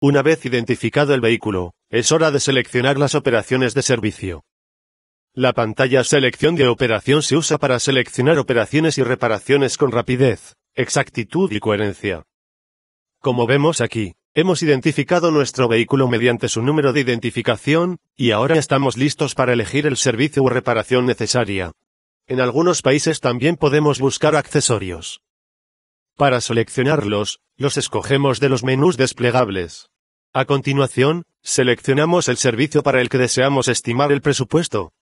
Una vez identificado el vehículo, es hora de seleccionar las operaciones de servicio. La pantalla Selección de operación se usa para seleccionar operaciones y reparaciones con rapidez, exactitud y coherencia. Como vemos aquí, hemos identificado nuestro vehículo mediante su número de identificación, y ahora estamos listos para elegir el servicio o reparación necesaria. En algunos países también podemos buscar accesorios. Para seleccionarlos, los escogemos de los menús desplegables. A continuación, seleccionamos el servicio para el que deseamos estimar el presupuesto.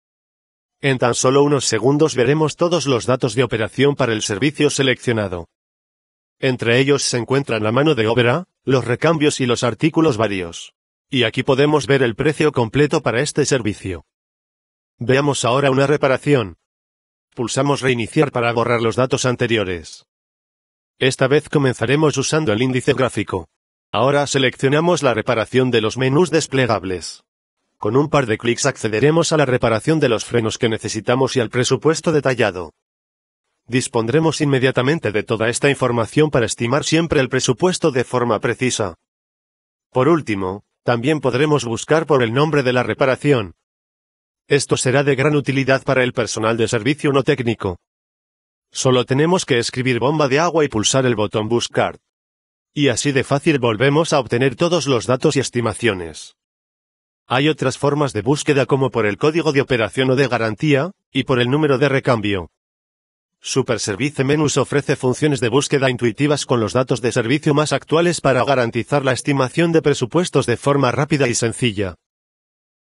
En tan solo unos segundos veremos todos los datos de operación para el servicio seleccionado. Entre ellos se encuentran la mano de obra, los recambios y los artículos varios. Y aquí podemos ver el precio completo para este servicio. Veamos ahora una reparación. Pulsamos Reiniciar para borrar los datos anteriores. Esta vez comenzaremos usando el índice gráfico. Ahora seleccionamos la reparación de los menús desplegables. Con un par de clics accederemos a la reparación de los frenos que necesitamos y al presupuesto detallado. Dispondremos inmediatamente de toda esta información para estimar siempre el presupuesto de forma precisa. Por último, también podremos buscar por el nombre de la reparación. Esto será de gran utilidad para el personal de servicio no técnico. Solo tenemos que escribir bomba de agua y pulsar el botón buscar. Y así de fácil volvemos a obtener todos los datos y estimaciones. Hay otras formas de búsqueda como por el código de operación o de garantía, y por el número de recambio. Service Menus ofrece funciones de búsqueda intuitivas con los datos de servicio más actuales para garantizar la estimación de presupuestos de forma rápida y sencilla.